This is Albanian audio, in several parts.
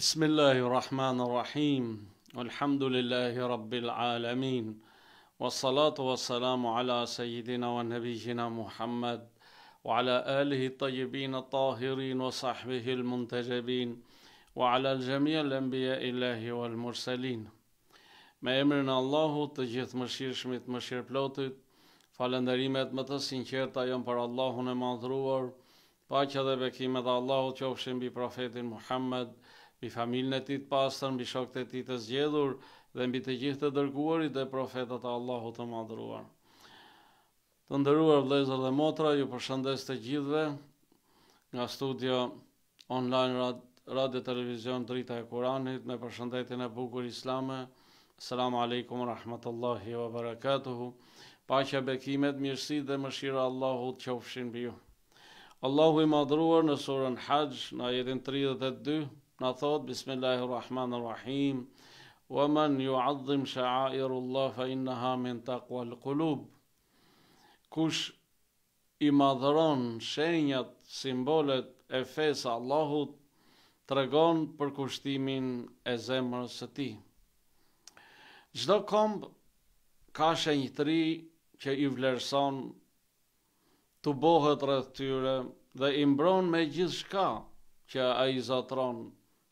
Bismillahirrahmanirrahim Alhamdulillahi Rabbil Alamin Wassalatu wassalamu ala sejidina wa nabijina Muhammad wa ala alihi tajibin atahirin wa sahbihi l-muntajabin wa ala l-jamia l-anbiya illahi wa l-mursalin Me emrin Allahu të gjithë më shirëshmit më shirëplotit Falenderimet më të sinqerta janë për Allahun e maðruar Pacha dhe bekimet Allahu qofshin bi Profetin Muhammad mbi familën e ti të pastër, mbi shokët e ti të zgjedhur, dhe mbi të gjithë të dërguarit dhe profetat e Allahut të madhruar. Të ndëruar vëllezër dhe motra, ju përshëndes të gjithëve nga studio online radio televizion Drita e Kuranit me përshëndetjen e bukur islame. Selam aleikum rahmetullahi wa barakatuhu. Paqja bekimet, mirësi dhe mëshira Allahut qofshin mbi ju. Allahu i madhruar në surën Hajj në ajetin 32 Në thot, bismillahirrahmanirrahim, wa man ju addhim shaairu fa inna ha min taqwa l'kulub. Kush i madhëron shenjat, simbolet e fesë Allahut, të regon për kushtimin e zemrës së ti. Gjdo kombë ka shenjtëri që i vlerëson të bohët tyre dhe imbron me gjithë shka që a i zatronë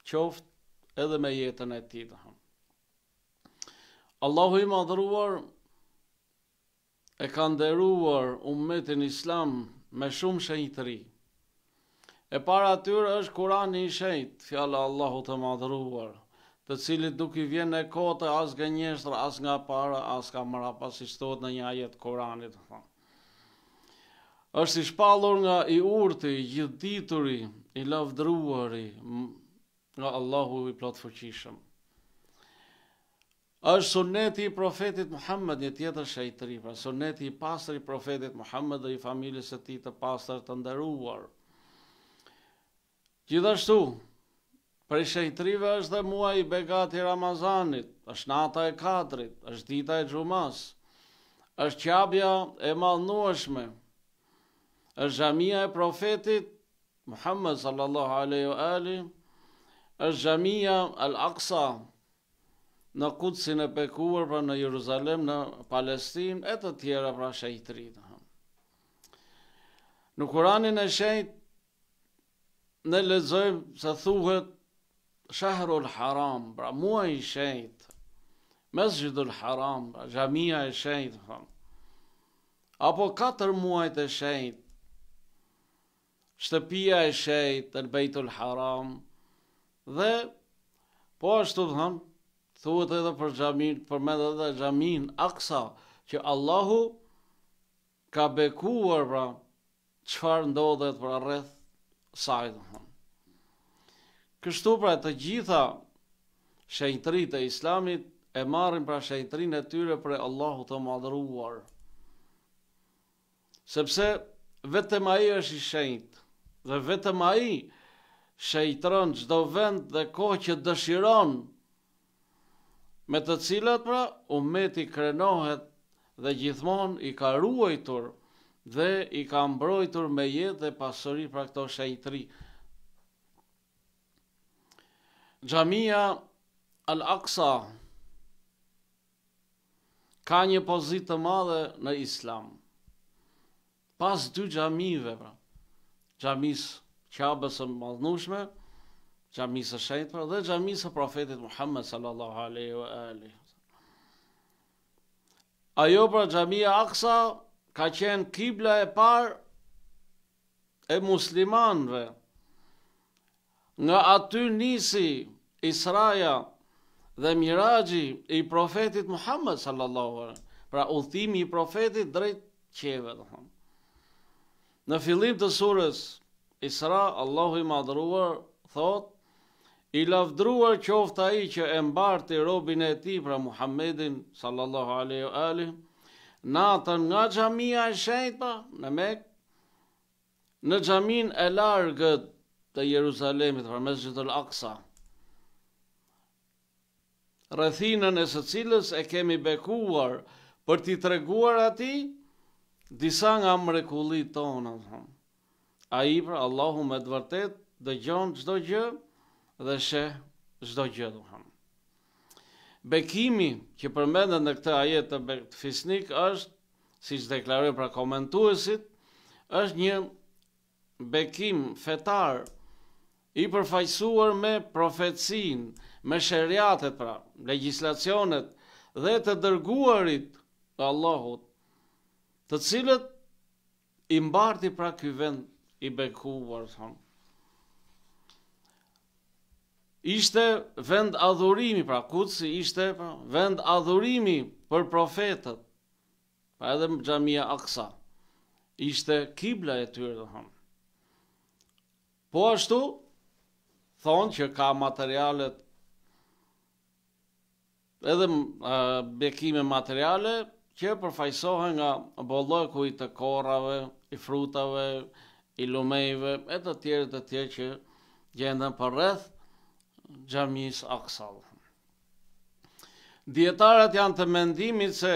qoftë edhe me jetën e tij. Allahu i madhruar e ka nderuar ummetin islam me shumë shenjtëri. E para atyre është Kurani i shenjtë, fjala e Allahut të madhruar, të cilit nuk i vjen ne kote as gënjeshtra, as nga para, as ka mëra pas si në një ajet të Kuranit. Është i shpallur nga i urtë, i i dituri, i lavdruari, nga Allahu i platë fëqishëm. është sunneti i profetit Muhammed, një tjetër shajtëri, pra sunneti i pasër i profetit Muhammed dhe i familisë të ti të pasër të ndëruar. Gjithashtu, Për shejtrive është dhe muaj i begat i Ramazanit, është nata e kadrit, është dita e gjumas, është qabja e malnueshme, është gjamija e profetit, Muhammed sallallahu aleyhu alim, është gjamija al-Aqsa në kutësin e pekuar pra në Jeruzalem, në Palestim, e të tjera pra shajtëri. Në kuranin e shajtë, në lezojmë se thuhet shahru l-haram, pra muaj shajtë, shejt, gjithu l-haram, pra e shajtë, pra. apo katër muajt e shajtë, shtëpia e shajtë, të lbejtu l-haram, dhe po ashtu të thëmë, thuhet edhe për xhamin, për dhe edhe xhamin Aksa, që Allahu ka bekuar pra çfarë ndodhet pra rreth saj do thonë. Kështu pra të gjitha shenjtërit e Islamit e marrin pra shenjtërinë e tyre për Allahu të madhruar. Sepse vetëm ai është i shenjtë dhe vetëm ai shejtron çdo vend dhe kohë që dëshiron me të cilat pra ummeti krenohet dhe gjithmonë i ka ruajtur dhe i ka mbrojtur me jetë dhe pasuri pra këto shejtri. Xhamia Al-Aqsa ka një pozitë të madhe në Islam. Pas dy xhamive pra, xhamisë qabës së madhnushme, xhami së shenjtë dhe xhami së profetit Muhammed sallallahu alaihi wa alihi. Ajo pra xhamia Aqsa ka qenë kibla e parë e muslimanëve. Nga aty nisi Israja dhe miraji, i profetit Muhammed sallallahu alaihi Pra udhimi i profetit drejt qeve, domthonë. Në fillim të surës Isra, Allahu i madhruar, thot, i lavdruar qofta i që e mbarti robin e ti pra Muhammedin, sallallahu aleyhu alim, natën nga gjamia e pa, në mek, në gjamin e largët të Jeruzalemit, pra mesjit të l'Aksa, rëthinën e së cilës e kemi bekuar për ti treguar ati, disa nga mrekulli tonë, në thonë a i pra Allahu me të vërtet, dhe gjonë gjdo gjë dhe shë gjdo gjë duham. Bekimi që përmendën në këtë ajet të fisnik është, si që deklaruje pra komentuesit, është një bekim fetar i përfajsuar me profetsin, me shëriatet pra, legislacionet dhe të dërguarit të Allahut, të cilët imbarti pra këj vend i bekuar thon. Ishte vend adhurimi, pra kutësi ishte pra, vend adhurimi për profetët. Pa edhe më gjamia aksa. Ishte kibla e tyre dhe thonë. Po ashtu, thonë që ka materialet, edhe më bekime materiale, që përfajsohen nga bollëku i të korave, i frutave, i lumejve, e të tjere të tjere që gjendën për rreth gjamis aksal. Djetarët janë të mendimit se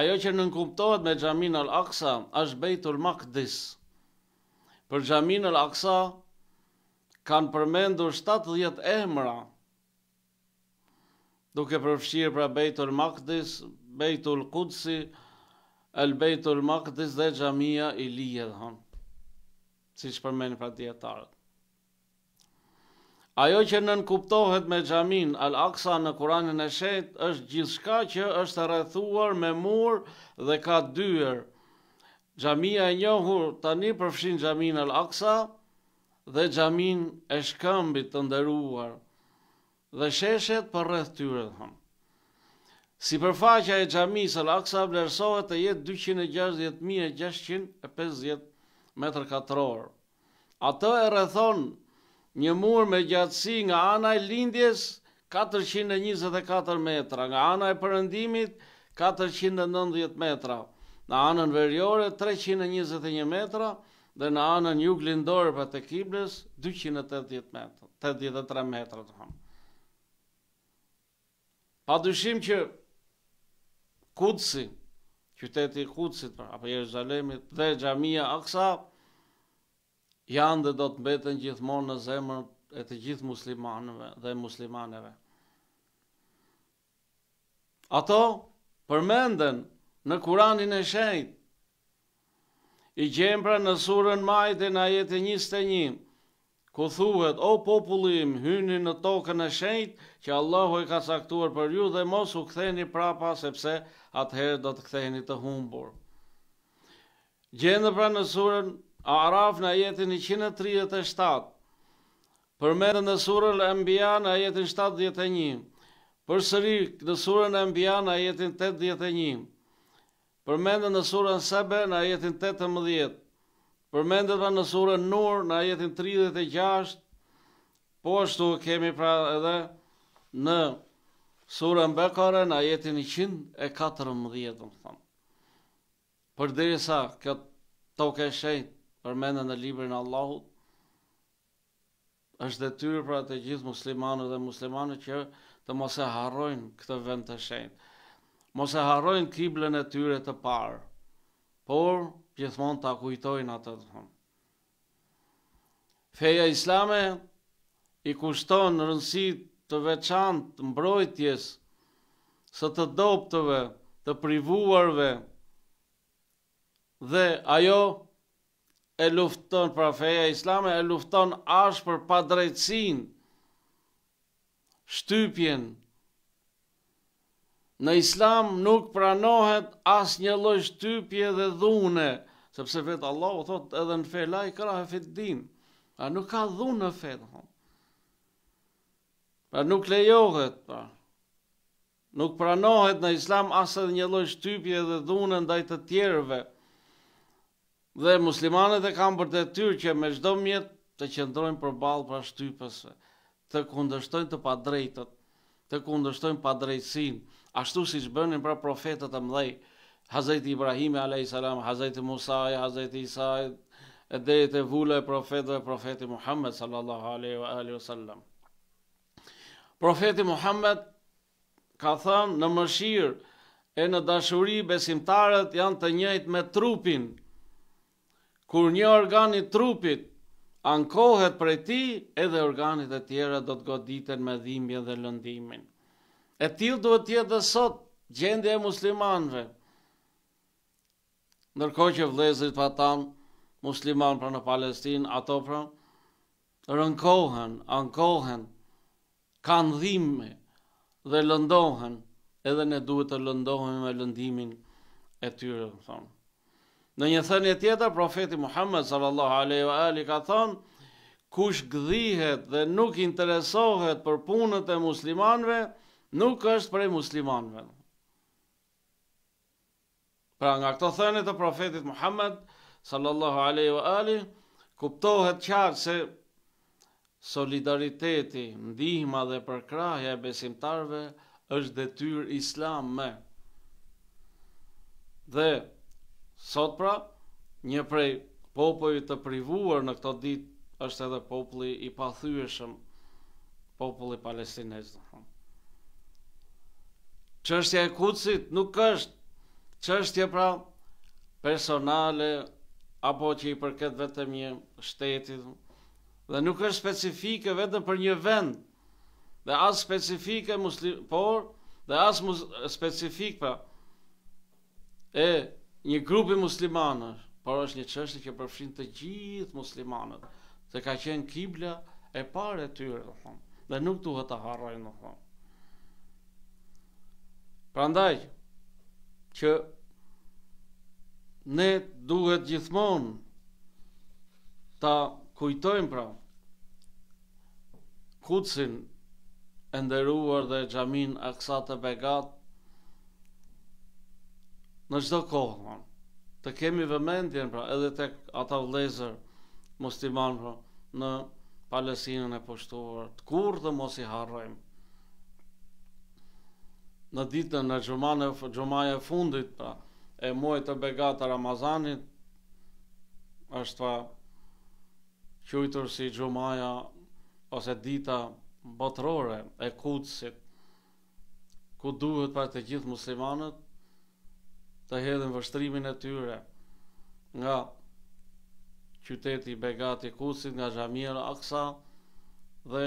ajo që nënkuptohet me gjamin al aksa, është bejtul makdis. Për gjamin al aksa, kanë përmendur 70 emra, duke përfshirë pra bejtul makdis, bejtul kudsi, el bejtul makdis dhe gjamia i si që përmeni pra djetarët. Ajo që nën kuptohet me gjamin, al-aksa në kuranin e shetë, është gjithë shka që është rrethuar me murë dhe ka dyër. Gjamia e njohur tani përfshin gjamin al-aksa dhe gjamin e shkëmbit të ndëruar dhe sheshet për rreth tyre dhe hëmë. Si përfaqja e gjamisë al-aksa blersohet e jetë 260.650 metrë katëror. Atë e rëthon një mur me gjatësi nga ana e lindjes 424 metra, nga ana e përëndimit 490 metra, në anën verjore 321 metra dhe në anën një glindore për të kibles 280 metra, 83 metra të hamë. Pa dushim që kutësi, qyteti i Kucit, pra, apo Jeruzalemit, dhe Gjamia Aksa, janë dhe do të mbeten gjithmonë në zemër e të gjithë muslimanëve dhe muslimaneve. Ato përmenden në kuranin e Shenjtë. i gjembra në surën Maide në ajetë 21, ku thuhet, o popullim, hyni në tokën e shenjtë që Allahu i ka saktuar për ju dhe mos u ktheni prapa sepse atëherë do të ktheheni të humbur. Gjendë pra në surën Araf në jetin 137, përmendë në surën Mbija në jetin 71, për sëri në surën Mbija në jetin 81, përmendë në surën Sebe në jetin 18, përmendet pra në surën Nur në ajetin 36, po ashtu kemi pra edhe në surën Bekare në ajetin 114, më thonë. Për diri sa, këtë toke shenjë përmendet në librin Allahut, është detyrë pra të gjithë muslimanë dhe muslimanë që të mos e harrojnë këtë vend të shenjt, Mos e harrojnë kiblën e tyre të parë. Por, gjithmonë ta kujtojnë atë të thonë. Feja islame i kushton rëndësi të veçantë të mbrojtjes së të doptëve, të privuarve dhe ajo e lufton pra feja islame e lufton ashpër padrejtsinë shtypjen, Në islam nuk pranohet as një lojsh typje dhe dhune, sepse vetë Allah u thot edhe në fej, i këra e fit din, a nuk ka dhune në fej, dhe Pra nuk lejohet, pra. Nuk pranohet në islam as edhe një lojsh typje dhe dhune ndaj të tjerëve, dhe muslimanet e kam për të tyrë që me shdo mjet të qëndrojnë për balë për shtypësve, të kundështojnë të padrejtët, të kundështojnë padrejtsinë, ashtu si që bënin pra profetet e mdhej, Hazreti Ibrahimi a.s. Hazreti Musaj, Hazreti Isaj, e dhejt e vullë e profet dhe profeti Muhammed sallallahu aleyhu aleyhu sallam. Profeti Muhammed ka thënë në mëshirë e në dashuri besimtarët janë të njëjt me trupin, kur një organi trupit ankohet për ti edhe organit e tjera do të goditen me dhimbje dhe lëndimin. E tilë duhet tjetë dhe sot gjendje e muslimanve. Nërko që vlezrit pa tam, musliman pra në Palestin, ato pra, rënkohen, ankohen, kanë dhime dhe lëndohen, edhe ne duhet të lëndohen me lëndimin e tyre, më thonë. Në një thënje tjetër, profeti Muhammed sallallahu alaihi wa ali ka thonë, kush gdhihet dhe nuk interesohet për punët e muslimanve, nuk është prej muslimanëve. Pra nga këto thënë të profetit Muhammed sallallahu alaihi wa ali kuptohet qartë se solidariteti, ndihma dhe përkrahja e besimtarve është detyr islam me. Dhe sot pra një prej popoj të privuar në këto ditë është edhe populli i pathyeshëm populli dhe Thonë. Qështja e kucit nuk është qështja pra personale apo që i përket vetëm një shtetit dhe nuk është specifike vetëm për një vend dhe asë specifike muslim, por dhe asë specifik pra e një grupi muslimanës por është një çështje që përfshin të gjithë muslimanët, Se ka qenë kibla e pare tyre, dhe nuk duhet të harrojnë, dhe nuk duhet të harrojnë. Prandaj që ne duhet gjithmonë ta kujtojmë pra kucin e nderuar dhe xhamin Aksa të Begat në çdo kohë. Pra. Të kemi vëmendjen pra edhe tek ata vëllezër musliman pra, në Palestinën e poshtuar, të kur dhe mos i harrojmë në ditën në gjumane, gjumaje fundit, pra, e muajt të begat të Ramazanit, është pa qujtur si gjumaja ose dita botërore e kutësit, ku duhet për të gjithë muslimanët të hedhin vështrimin e tyre nga qyteti i Kusit, nga Xhamir Aksa dhe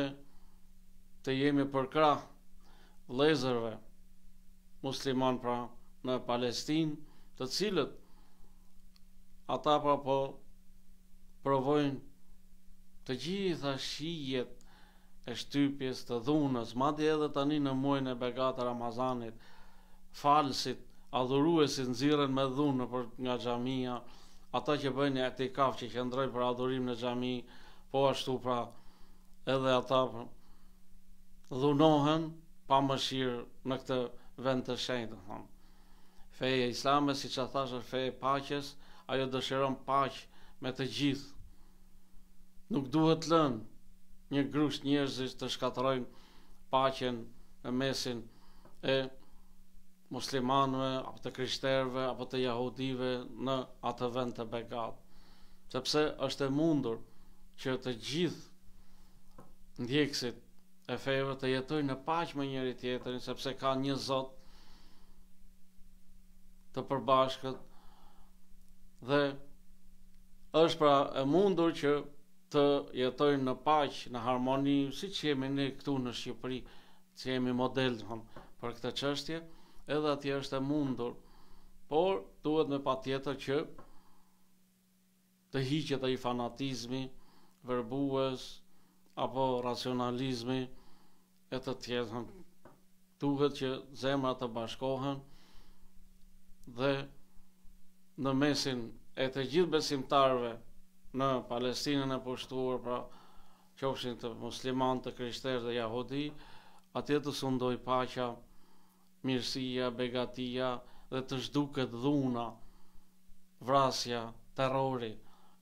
të jemi përkrah vëllezërve musliman pra në Palestinë, të cilët ata pra po provojnë të gjitha shijet e shtypjes të dhunës, madje edhe tani në muajin e Begat Ramazanit, falsit adhuruesit nxirren me dhunë nga xhamia, ata që bëjnë atë kafë që qëndrojnë për adhurim në xhami, po ashtu pra edhe ata dhunohen pa mëshirë në këtë vend të shenjtë, do thonë. Feja islame, si që thash, është feja paqes, ajo dëshiron paqë me të gjithë. Nuk duhet lënë një grusht njerëzit të shkatrojnë paqen e mesin e muslimanve, apo të krishterve, apo të jehudive në atë vend të begat. Sepse është e mundur që të gjithë ndjekësit e feve të jetojnë në paq me njëri tjetërin sepse ka një Zot të përbashkët dhe është pra e mundur që të jetojnë në paq, në harmoni, si që jemi ne këtu në Shqipëri, që jemi model hëm, për këtë qështje, edhe atje është e mundur, por duhet me pa tjetër që të hiqet e i fanatizmi, verbues, apo racionalizmi e të tjetën duhet që zemra të bashkohen dhe në mesin e të gjithë besimtarve në Palestinën e pushtuar pra qofshin të musliman të krishter dhe jahodi atje të sundoj pacha mirësia, begatia dhe të zhduket dhuna vrasja, terrori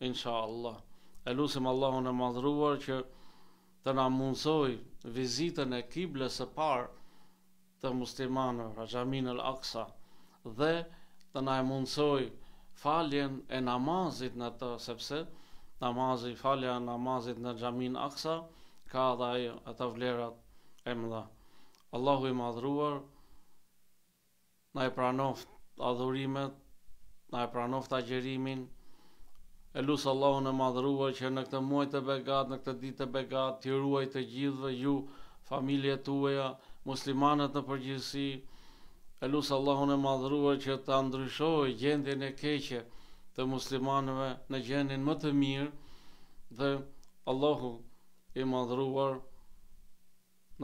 insha Allah e lusim Allahun e madhruar që të na mundsoj vizitën e kiblës së parë të muslimanëve, Xhamin al-Aqsa dhe të na mundsoj faljen e namazit në të, sepse namazi, falja e namazit në Xhamin Aqsa ka dhe ajo ato vlerat e mëdha. Allahu i madhruar na e pranoft adhurimet, na e pranoft agjerimin, E lusë Allahu në madhruar që në këtë muaj të begat, në këtë ditë të begat, të ruaj të gjithë dhe ju, familje të uja, muslimanët në përgjithsi. E lusë Allahu në madhruar që të andryshoj gjendin e keqe të muslimanëve në gjendin më të mirë dhe Allahu i madhruar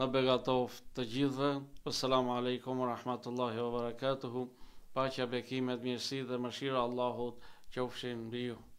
në begatof të gjithë dhe. Pësëlamu alaikum wa rahmatullahi wa barakatuhu, pa që bekimet mirësi dhe mëshira Allahut që ufshin bëjuhu.